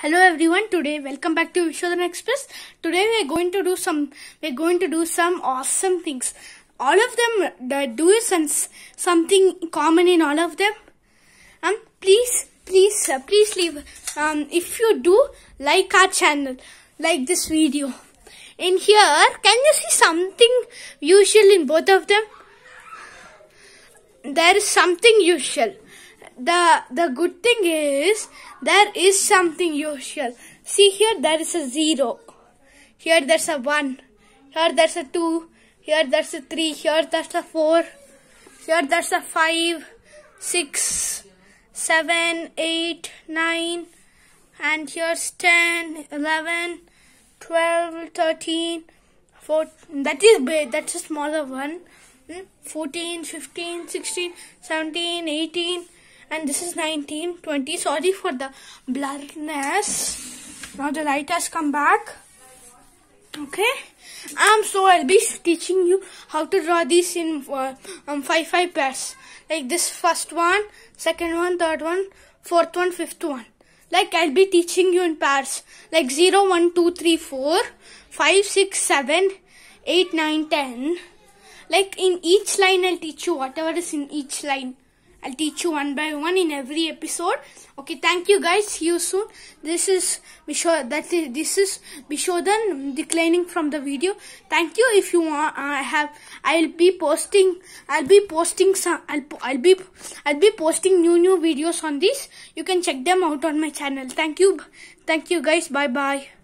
Hello everyone. Today, welcome back to Vishwadan Express. Today we are going to do some. We are going to do some awesome things. All of them do sense something common in all of them. Um, please, please, uh, please leave. Um, if you do like our channel, like this video. In here, can you see something usual in both of them? There is something usual the the good thing is there is something usual see here there is a zero here there's a one here there's a two here there's a three here there's a four here there's a five six seven eight nine and here's 10 11 12 13 14 that is big that's a smaller one hmm? 14 15 16 17 18 and this is 1920 sorry for the blurriness now the light has come back okay um so i'll be teaching you how to draw these in uh, um, five five pairs like this first one second one third one fourth one fifth one like i'll be teaching you in pairs like 0 1 2 3 4 5 6 7 8 9 10 like in each line i'll teach you whatever is in each line I'll teach you one by one in every episode. Okay, thank you guys. See you soon. This is Visho that is this is Vishodan declining from the video. Thank you if you want uh, I have I'll be posting I'll be posting some I'll I'll be I'll be posting new new videos on this. You can check them out on my channel. Thank you. Thank you guys. Bye bye.